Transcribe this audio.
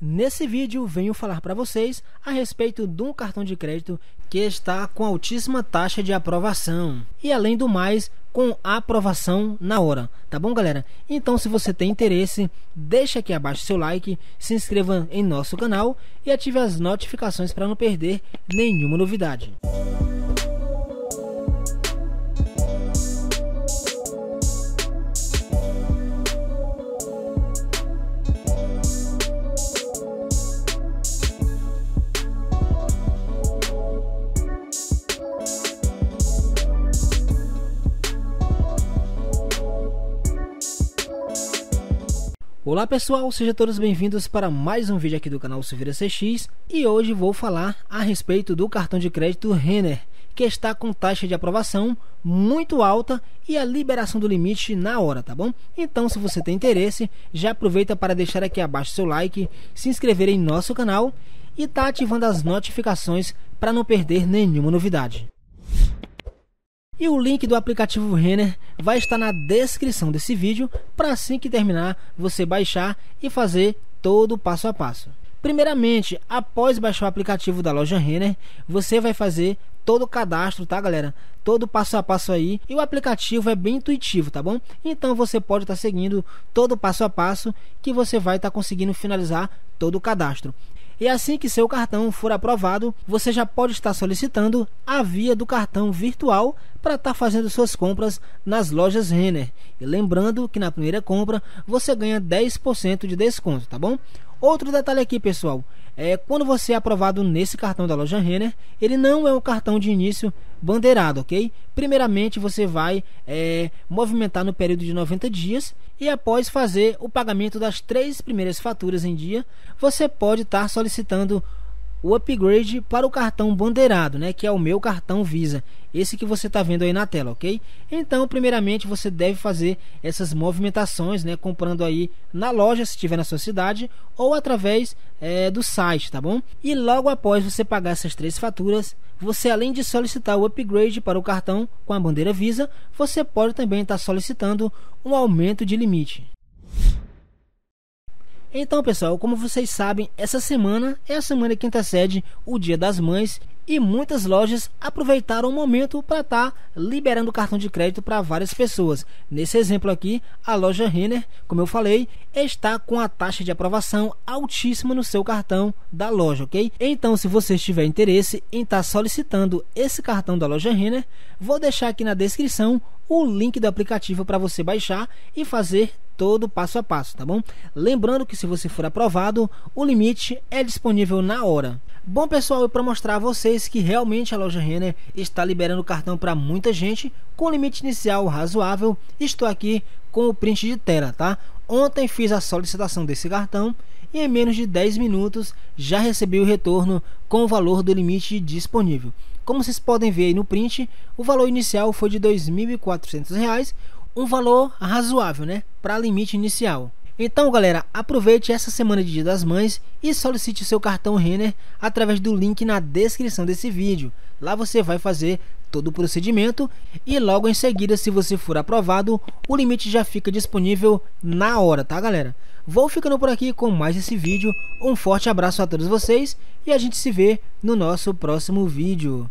Nesse vídeo venho falar para vocês a respeito de um cartão de crédito que está com altíssima taxa de aprovação e além do mais com aprovação na hora, tá bom galera? Então se você tem interesse, deixa aqui abaixo seu like, se inscreva em nosso canal e ative as notificações para não perder nenhuma novidade. Olá pessoal, sejam todos bem-vindos para mais um vídeo aqui do canal Silveira CX e hoje vou falar a respeito do cartão de crédito Renner, que está com taxa de aprovação muito alta e a liberação do limite na hora, tá bom? Então, se você tem interesse, já aproveita para deixar aqui abaixo seu like, se inscrever em nosso canal e tá ativando as notificações para não perder nenhuma novidade. E o link do aplicativo Renner vai estar na descrição desse vídeo para assim que terminar você baixar e fazer todo o passo a passo. Primeiramente, após baixar o aplicativo da loja Renner, você vai fazer todo o cadastro, tá, galera? Todo passo a passo aí. E o aplicativo é bem intuitivo, tá bom? Então você pode estar tá seguindo todo passo a passo que você vai estar tá conseguindo finalizar todo o cadastro. E assim que seu cartão for aprovado, você já pode estar solicitando a via do cartão virtual para estar tá fazendo suas compras nas lojas Renner. E lembrando que na primeira compra você ganha 10% de desconto, tá bom? Outro detalhe aqui, pessoal, é quando você é aprovado nesse cartão da loja Renner, ele não é um cartão de início bandeirado, ok? Primeiramente, você vai é, movimentar no período de 90 dias e após fazer o pagamento das três primeiras faturas em dia, você pode estar tá solicitando o upgrade para o cartão bandeirado, né, que é o meu cartão Visa, esse que você está vendo aí na tela, ok? Então, primeiramente, você deve fazer essas movimentações, né, comprando aí na loja, se estiver na sua cidade, ou através é, do site, tá bom? E logo após você pagar essas três faturas, você além de solicitar o upgrade para o cartão com a bandeira Visa, você pode também estar tá solicitando um aumento de limite. Então, pessoal, como vocês sabem, essa semana é a semana que antecede o Dia das Mães e muitas lojas aproveitaram o momento para estar tá liberando cartão de crédito para várias pessoas. Nesse exemplo aqui, a loja Renner, como eu falei, está com a taxa de aprovação altíssima no seu cartão da loja, ok? Então, se você tiver interesse em estar tá solicitando esse cartão da loja Renner, vou deixar aqui na descrição o link do aplicativo para você baixar e fazer todo passo a passo, tá bom? Lembrando que se você for aprovado, o limite é disponível na hora. Bom pessoal, para mostrar a vocês que realmente a loja Renner está liberando cartão para muita gente com limite inicial razoável, estou aqui com o print de tela, tá? Ontem fiz a solicitação desse cartão e em menos de 10 minutos já recebi o retorno com o valor do limite disponível. Como vocês podem ver aí no print, o valor inicial foi de R$ 2.400, um valor razoável, né, para limite inicial. Então, galera, aproveite essa semana de Dia das Mães e solicite seu cartão Renner através do link na descrição desse vídeo. Lá você vai fazer todo o procedimento e logo em seguida, se você for aprovado, o limite já fica disponível na hora, tá galera? Vou ficando por aqui com mais esse vídeo, um forte abraço a todos vocês e a gente se vê no nosso próximo vídeo.